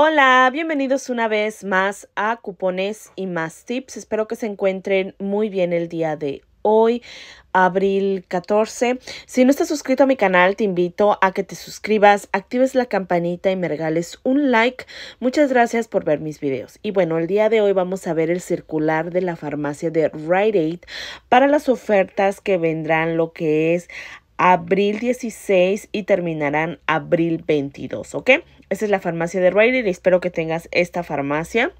Hola, bienvenidos una vez más a Cupones y más Tips. Espero que se encuentren muy bien el día de hoy, abril 14. Si no estás suscrito a mi canal, te invito a que te suscribas, actives la campanita y me regales un like. Muchas gracias por ver mis videos. Y bueno, el día de hoy vamos a ver el circular de la farmacia de Rite Aid para las ofertas que vendrán lo que es abril 16 y terminarán abril 22, ¿ok? Esa es la farmacia de Riley. y espero que tengas esta farmacia.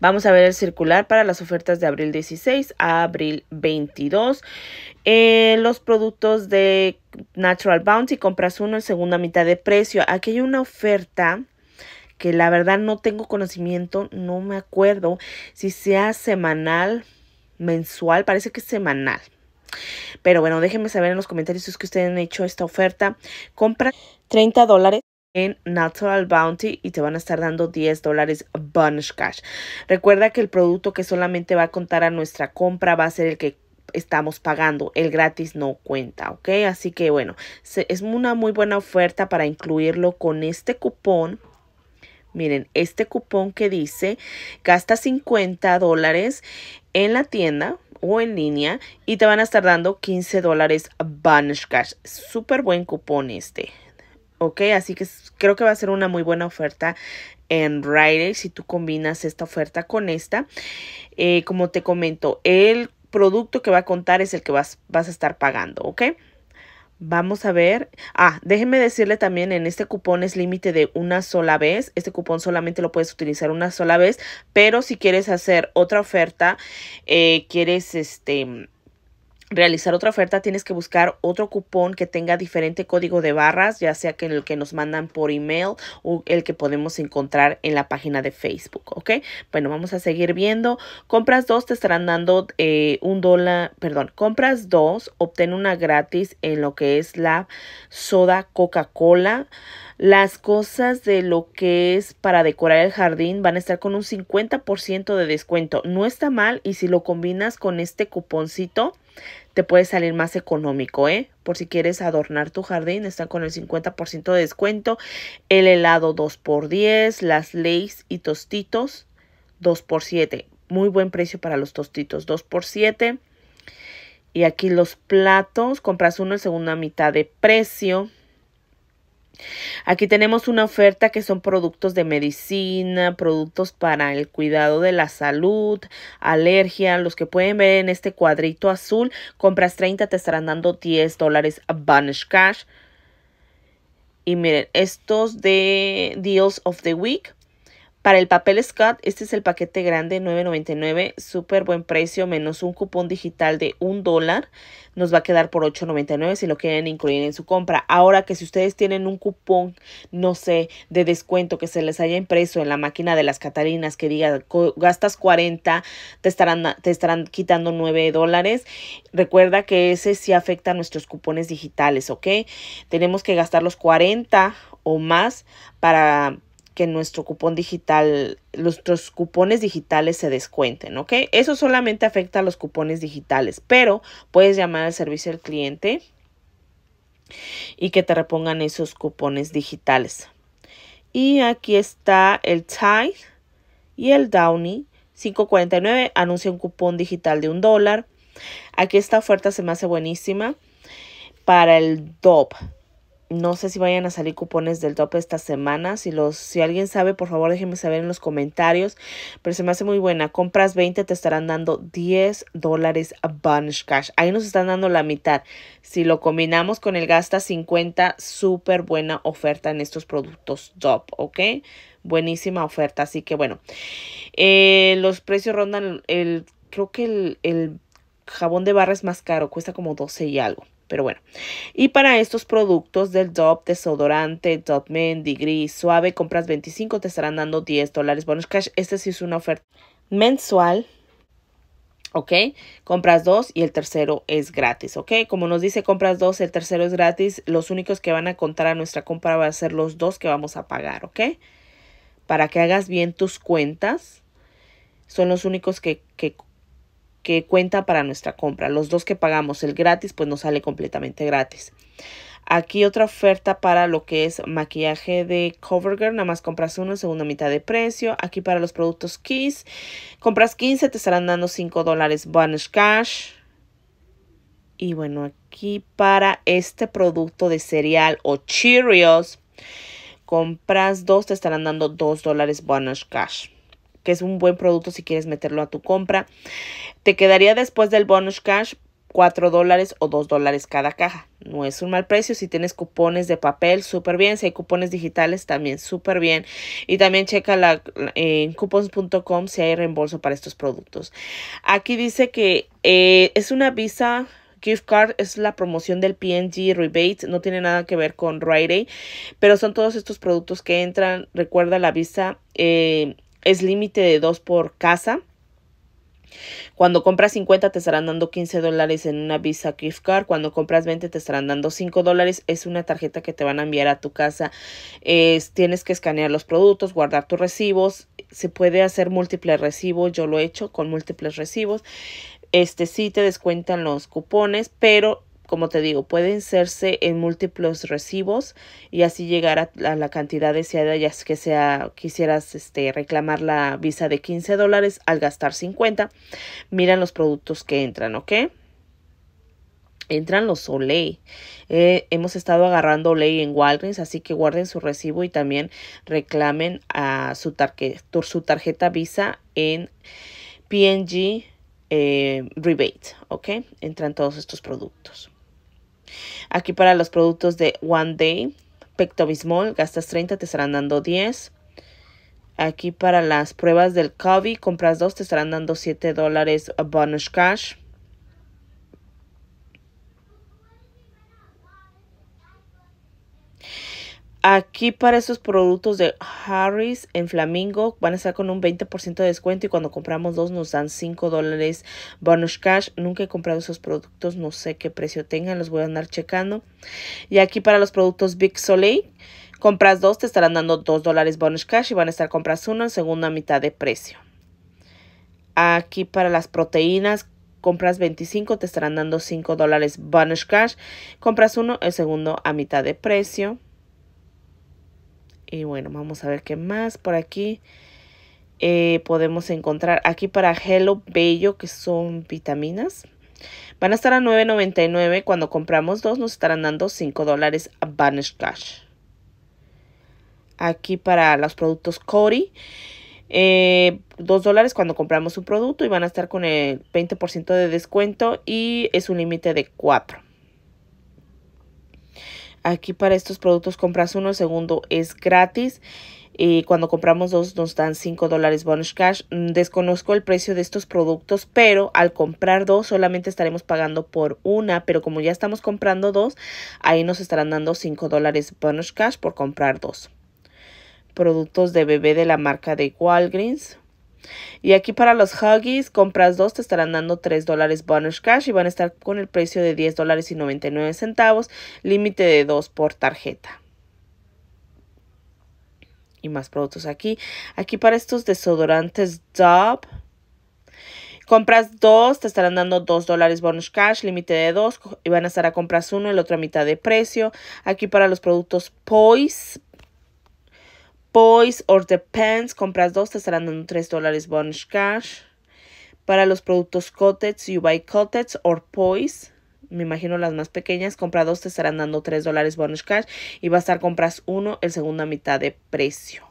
Vamos a ver el circular para las ofertas de abril 16 a abril 22. Eh, los productos de Natural Bounty, compras uno en segunda mitad de precio. Aquí hay una oferta que la verdad no tengo conocimiento, no me acuerdo si sea semanal, mensual, parece que es semanal, pero bueno, déjenme saber en los comentarios si es que ustedes han hecho esta oferta. Compra 30 dólares en Natural Bounty y te van a estar dando 10 dólares Bunch cash. Recuerda que el producto que solamente va a contar a nuestra compra va a ser el que estamos pagando. El gratis no cuenta, ¿ok? Así que bueno, es una muy buena oferta para incluirlo con este cupón Miren, este cupón que dice, gasta 50 dólares en la tienda o en línea y te van a estar dando 15 dólares Banish Cash. Súper buen cupón este. Ok, así que creo que va a ser una muy buena oferta en Rider. si tú combinas esta oferta con esta. Eh, como te comento, el producto que va a contar es el que vas, vas a estar pagando, ¿ok? Vamos a ver. Ah, déjenme decirle también, en este cupón es límite de una sola vez. Este cupón solamente lo puedes utilizar una sola vez, pero si quieres hacer otra oferta, eh, quieres este realizar otra oferta tienes que buscar otro cupón que tenga diferente código de barras, ya sea que el que nos mandan por email o el que podemos encontrar en la página de Facebook, ¿ok? Bueno, vamos a seguir viendo. Compras dos te estarán dando eh, un dólar, perdón, compras dos, obtén una gratis en lo que es la soda Coca-Cola. Las cosas de lo que es para decorar el jardín van a estar con un 50% de descuento. No está mal y si lo combinas con este cuponcito, te puede salir más económico, ¿eh? Por si quieres adornar tu jardín, está con el 50% de descuento, el helado 2x10, las leyes y tostitos 2x7. Muy buen precio para los tostitos, 2x7. Y aquí los platos, compras uno, en segunda mitad de precio. Aquí tenemos una oferta que son productos de medicina, productos para el cuidado de la salud, alergia, los que pueden ver en este cuadrito azul, compras 30 te estarán dando 10 dólares a Banish Cash. Y miren, estos de Deals of the Week para el papel Scott, este es el paquete grande, $9.99, súper buen precio, menos un cupón digital de un dólar, nos va a quedar por $8.99 si lo quieren incluir en su compra. Ahora que si ustedes tienen un cupón, no sé, de descuento que se les haya impreso en la máquina de las catarinas, que diga gastas 40, te estarán, te estarán quitando 9 dólares. Recuerda que ese sí afecta a nuestros cupones digitales, ¿ok? Tenemos que gastar los 40 o más para que nuestro cupón digital, nuestros cupones digitales se descuenten, ¿ok? Eso solamente afecta a los cupones digitales, pero puedes llamar al servicio al cliente y que te repongan esos cupones digitales. Y aquí está el Tide y el Downy. 5.49 anuncia un cupón digital de un dólar. Aquí esta oferta se me hace buenísima para el DOP no sé si vayan a salir cupones del top esta semana. Si, los, si alguien sabe, por favor déjenme saber en los comentarios. Pero se me hace muy buena. Compras 20, te estarán dando 10 dólares a Bunch Cash. Ahí nos están dando la mitad. Si lo combinamos con el gasta 50, súper buena oferta en estos productos top, ¿ok? Buenísima oferta. Así que bueno, eh, los precios rondan el, creo que el, el jabón de barra es más caro, cuesta como 12 y algo. Pero bueno, y para estos productos del DOP, desodorante, Dope Men, Degree, suave, compras 25, te estarán dando 10 dólares. Bonus cash, este sí es una oferta mensual. ¿Ok? Compras dos y el tercero es gratis. ¿Ok? Como nos dice compras dos, el tercero es gratis. Los únicos que van a contar a nuestra compra van a ser los dos que vamos a pagar. ¿Ok? Para que hagas bien tus cuentas. Son los únicos que que cuenta para nuestra compra. Los dos que pagamos, el gratis, pues nos sale completamente gratis. Aquí otra oferta para lo que es maquillaje de CoverGirl, nada más compras uno segunda mitad de precio. Aquí para los productos Kiss, compras 15, te estarán dando 5 dólares bonus Cash. Y bueno, aquí para este producto de cereal o Cheerios, compras dos, te estarán dando 2 dólares Vanish Cash que es un buen producto si quieres meterlo a tu compra. Te quedaría después del bonus cash 4 dólares o 2 dólares cada caja. No es un mal precio. Si tienes cupones de papel, súper bien. Si hay cupones digitales, también súper bien. Y también checa la, en coupons.com si hay reembolso para estos productos. Aquí dice que eh, es una visa gift card es la promoción del PNG rebate, no tiene nada que ver con Rite Aid, pero son todos estos productos que entran. Recuerda la visa eh, es límite de dos por casa. Cuando compras 50 te estarán dando 15 dólares en una Visa Gift Card. Cuando compras 20 te estarán dando 5 dólares. Es una tarjeta que te van a enviar a tu casa. tienes que escanear los productos, guardar tus recibos. Se puede hacer múltiples recibos. Yo lo he hecho con múltiples recibos. Este sí te descuentan los cupones, pero como te digo, pueden serse en múltiples recibos y así llegar a, la cantidad deseada, ya que sea, quisieras este, reclamar la visa de 15 dólares al gastar 50. Miran los productos que entran, ¿ok? Entran los Olay. Eh, hemos estado agarrando Olay en Walgreens, así que guarden su recibo y también reclamen a su, tarjeta Visa en PNG eh, Rebate. ¿Ok? Entran todos estos productos. Aquí para los productos de One Day, Pectobismol, gastas 30, te estarán dando 10. Aquí para las pruebas del COVID, compras dos, te estarán dando 7 dólares uh, bonus cash. Aquí para esos productos de Harris en Flamingo van a estar con un 20% de descuento y cuando compramos dos nos dan 5 dólares bonus cash. Nunca he comprado esos productos, no sé qué precio tengan, los voy a andar checando. Y aquí para los productos Big Soleil, compras dos te estarán dando 2 dólares bonus cash y van a estar compras uno en a mitad de precio. Aquí para las proteínas compras 25 te estarán dando 5 dólares bonus cash, compras uno el segundo a mitad de precio. Y bueno, vamos a ver qué más por aquí eh, podemos encontrar. Aquí para Hello Bello, que son vitaminas. Van a estar a $9.99. Cuando compramos dos nos estarán dando 5 dólares a Vanish Cash. Aquí para los productos Cody. Eh, 2 dólares cuando compramos un producto y van a estar con el 20% de descuento y es un límite de 4. Aquí para estos productos compras uno, el segundo es gratis. y cuando compramos dos nos dan 5 dólares bonus cash. Mm, desconozco el precio de estos productos, pero al comprar dos solamente estaremos pagando por una, pero como ya estamos comprando dos, ahí nos estarán dando 5 dólares bonus cash por comprar dos. Productos de bebé de la marca de Walgreens. Y aquí para los Huggies, compras dos, te estarán dando 3 dólares bonus cash y van a estar con el precio de diez dólares y nueve centavos, límite de 2 por tarjeta y más productos aquí. Aquí para estos desodorantes Dub, Compras dos, te estarán dando dos dólares bonus cash, límite de dos, y van a estar a compras uno, el otro a mitad de precio. Aquí para los productos Poise, Poise or the Pants, compras dos, te estarán dando 3 dólares bonus cash. Para los productos Cotets, you buy Cotets or Poise, me imagino las más pequeñas, compra dos, te estarán dando 3 dólares bonus cash. Y va a estar compras uno, el segunda mitad de precio.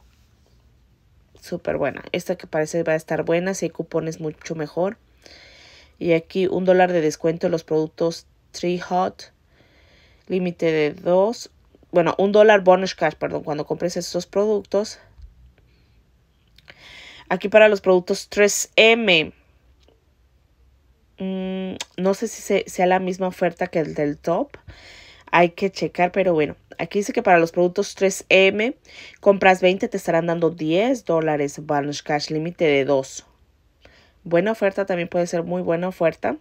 Súper buena. Esta que parece va a estar buena, si hay cupones mucho mejor. Y aquí un dólar de descuento en los productos Tree Hot. Límite de 2 bueno, un dólar bonus cash, perdón, cuando compres estos productos. Aquí para los productos 3M. Mm, no sé si sea la misma oferta que el del top. Hay que checar, pero bueno. Aquí dice que para los productos 3M, compras 20, te estarán dando 10 dólares bonus cash, límite de 2. Buena oferta, también puede ser muy buena oferta.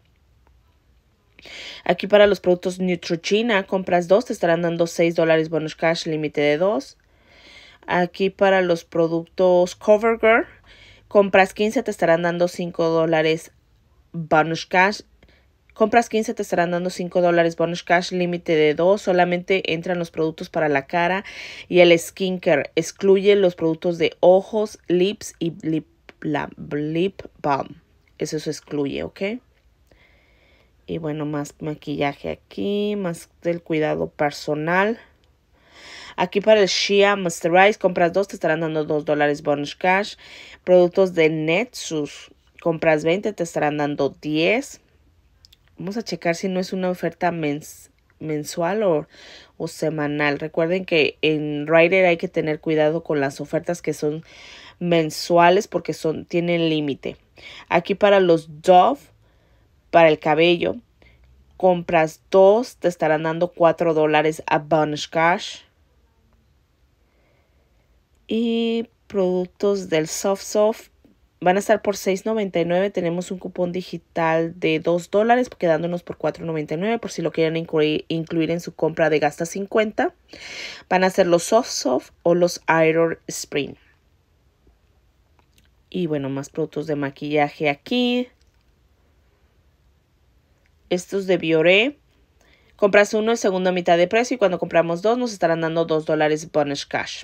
Aquí para los productos Neutrochina compras dos, te estarán dando 6 dólares bonus cash, límite de 2. Aquí para los productos CoverGirl, compras 15, te estarán dando 5 dólares bonus cash. Compras 15 te estarán dando 5 dólares bonus cash, límite de 2. Solamente entran los productos para la cara y el skincare. Excluye los productos de ojos, lips y lip, la, lip balm. Eso se excluye, ¿ok? Y bueno, más maquillaje aquí, más del cuidado personal. Aquí para el Shea Masterize, compras dos, te estarán dando dos dólares bonus cash. Productos de Netsus, compras 20, te estarán dando 10. Vamos a checar si no es una oferta mensual o, semanal. Recuerden que en Rider hay que tener cuidado con las ofertas que son mensuales porque son, tienen límite. Aquí para los Dove para el cabello. Compras dos, te estarán dando 4 dólares a Bunch Cash. Y productos del Soft Soft van a estar por $6.99. Tenemos un cupón digital de 2 dólares, quedándonos por $4.99 por si lo quieren incluir, en su compra de gasta 50. Van a ser los Soft Soft o los Iron Spring. Y bueno, más productos de maquillaje aquí. Estos de Biore. Compras uno, en segunda mitad de precio y cuando compramos dos nos estarán dando dos dólares bonus cash.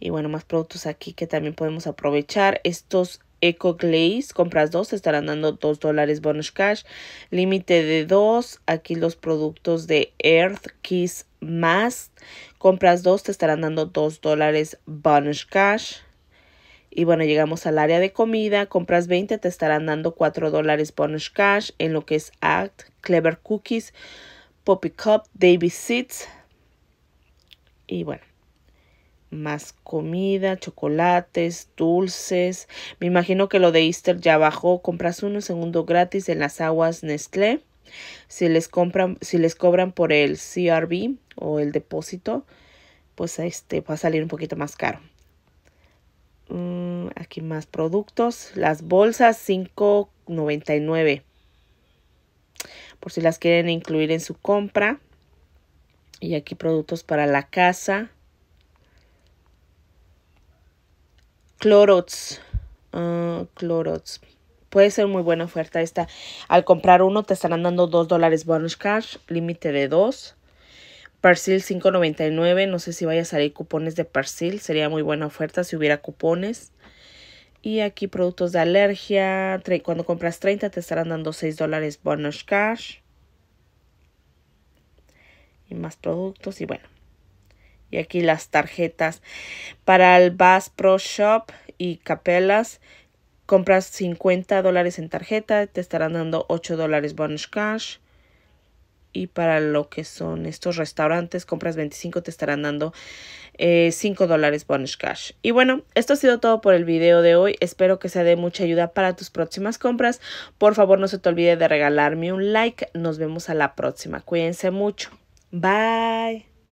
Y bueno, más productos aquí que también podemos aprovechar. Estos Eco Glaze, compras dos, te estarán dando dos dólares bonus cash. Límite de dos, Aquí los productos de Earth Kiss más. Compras dos, te estarán dando dos dólares bonus cash. Y bueno, llegamos al área de comida, compras 20, te estarán dando 4 dólares bonus cash en lo que es Act, Clever Cookies, Poppy Cup, davy Seeds. Y bueno, más comida, chocolates, dulces. Me imagino que lo de Easter ya bajó. Compras uno segundo gratis en las aguas Nestlé. Si les, compran, si les cobran por el CRB o el depósito, pues este va a salir un poquito más caro. Mm, aquí más productos. Las bolsas 5.99 por si las quieren incluir en su compra. Y aquí productos para la casa. Clorox. Ah, Clorox. Puede ser muy buena oferta esta. Al comprar uno te estarán dando 2 dólares bonus cash. Límite de 2. Parcel 5.99, no sé si vaya a salir cupones de Parcel, sería muy buena oferta si hubiera cupones. Y aquí productos de alergia, cuando compras 30 te estarán dando 6 dólares bonus cash. Y más productos y bueno. Y aquí las tarjetas para el Bass Pro Shop y Capelas. Compras 50 dólares en tarjeta, te estarán dando 8 dólares bonus cash y para lo que son estos restaurantes, compras 25 te estarán dando 5 eh, dólares bonus cash. Y bueno, esto ha sido todo por el video de hoy. Espero que sea de mucha ayuda para tus próximas compras. Por favor, no se te olvide de regalarme un like. Nos vemos a la próxima. Cuídense mucho. Bye.